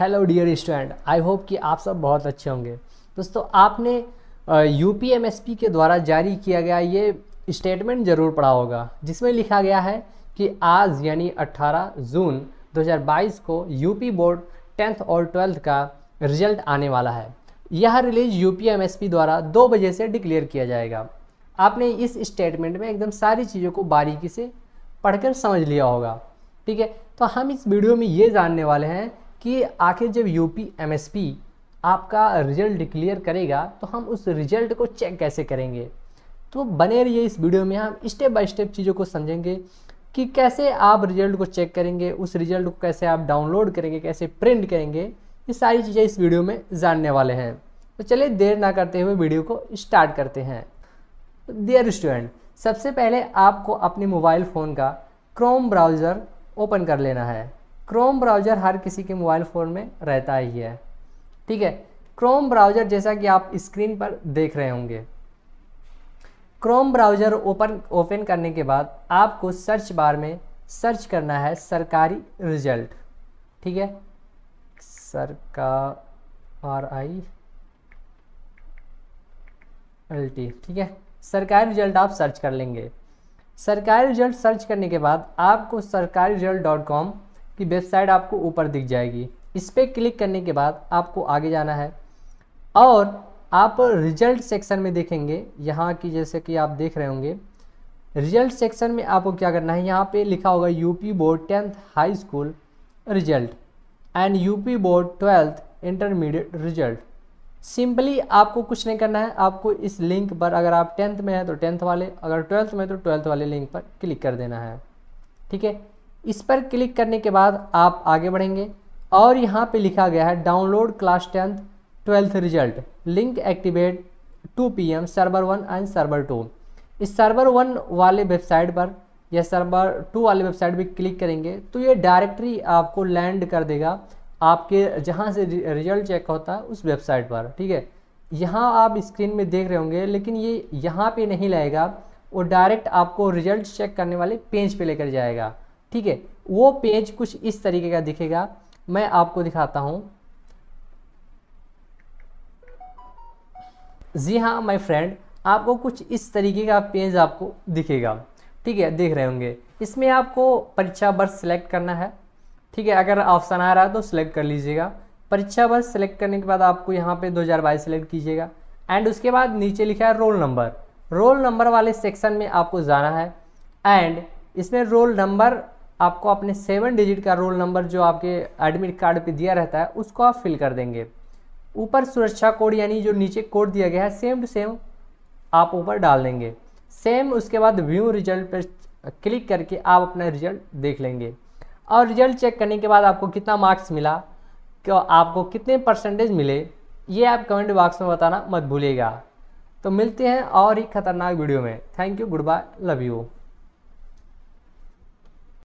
hello dear student I hope कि आप सब बहुत अच्छे होंगे दोस्तों आपने यू पी के द्वारा जारी किया गया ये स्टेटमेंट ज़रूर पढ़ा होगा जिसमें लिखा गया है कि आज यानी 18 जून 2022 को यूपी बोर्ड टेंथ और ट्वेल्थ का रिजल्ट आने वाला है यह रिलीज यू पी द्वारा दो बजे से डिक्लेयर किया जाएगा आपने इस स्टेटमेंट में एकदम सारी चीज़ों को बारीकी से पढ़कर समझ लिया होगा ठीक है तो हम इस वीडियो में ये जानने वाले हैं कि आखिर जब यूपी पी आपका रिजल्ट डिक्लेयर करेगा तो हम उस रिजल्ट को चेक कैसे करेंगे तो बने रहिए इस वीडियो में हम स्टेप बाय स्टेप चीज़ों को समझेंगे कि कैसे आप रिजल्ट को चेक करेंगे उस रिजल्ट को कैसे आप डाउनलोड करेंगे कैसे प्रिंट करेंगे ये सारी चीज़ें इस वीडियो में जानने वाले हैं तो चलिए देर ना करते हुए वीडियो को स्टार्ट करते हैं डियर स्टूडेंट सबसे पहले आपको अपने मोबाइल फ़ोन का क्रोम ब्राउज़र ओपन कर लेना है क्रोम ब्राउज़र हर किसी के मोबाइल फ़ोन में रहता ही है ठीक है क्रोम ब्राउज़र जैसा कि आप स्क्रीन पर देख रहे होंगे क्रोम ब्राउज़र ओपन ओपन करने के बाद आपको सर्च बार में सर्च करना है सरकारी रिजल्ट ठीक है सरकार आई एल टी ठीक है सरकारी रिजल्ट आप सर्च कर लेंगे सरकारी रिजल्ट सर्च करने के बाद आपको सरकारी रिजल्ट डॉट कॉम की वेबसाइट आपको ऊपर दिख जाएगी इस पर क्लिक करने के बाद आपको आगे जाना है और आप रिजल्ट सेक्शन में देखेंगे यहाँ की जैसे कि आप देख रहे होंगे रिजल्ट सेक्शन में आपको क्या करना है यहाँ पे लिखा होगा UP board tenth high school result and UP board twelfth intermediate result simply आपको कुछ नहीं करना है आपको इस लिंक पर अगर आप टेंथ में हैं तो टेंथ वाले अगर ट्वेल्थ में तो ट्वेल्थ वाले लिंक पर क्लिक कर देना है ठीक है इस पर क्लिक करने के बाद आप आगे बढ़ेंगे और यहाँ पे लिखा गया है download class tenth twelfth result link activate 2 PM server one and server two इस सर्वर वन वाले वेबसाइट पर या सर्वर टू वाले वेबसाइट पर क्लिक करेंगे तो ये डायरेक्टरी आपको लैंड कर देगा आपके जहाँ से रिजल्ट चेक होता है उस वेबसाइट पर ठीक है यहाँ आप स्क्रीन में देख रहे होंगे लेकिन ये यहाँ पे नहीं लाएगा वो डायरेक्ट आपको रिजल्ट चेक करने वाले पेज पे लेकर जाएगा ठीक है वो पेज कुछ इस तरीके का दिखेगा मैं आपको दिखाता हूँ जी हाँ माय फ्रेंड आपको कुछ इस तरीके का पेज आपको दिखेगा ठीक है देख रहे होंगे इसमें आपको परीक्षा वर्ष सेलेक्ट करना है ठीक है अगर ऑप्शन आ रहा है तो सिलेक्ट कर लीजिएगा परीक्षा वर्ष सेलेक्ट करने के बाद आपको यहाँ पे 2022 सेलेक्ट कीजिएगा एंड उसके बाद नीचे लिखा है रोल नंबर रोल नंबर वाले सेक्शन में आपको जाना है एंड इसमें रोल नंबर आपको अपने सेवन डिजिट का रोल नंबर जो आपके एडमिट कार्ड पे दिया रहता है उसको आप फिल कर देंगे ऊपर सुरक्षा कोड यानी जो नीचे कोड दिया गया है सेम टू सेम आप ऊपर डाल देंगे सेम उसके बाद व्यू रिजल्ट पर क्लिक करके आप अपना रिजल्ट देख लेंगे और रिजल्ट चेक करने के बाद आपको कितना मार्क्स मिला तो आपको कितने परसेंटेज मिले ये आप कमेंट बॉक्स में बताना मत भूलिएगा तो मिलते हैं और ही खतरनाक वीडियो में thank you goodbye love you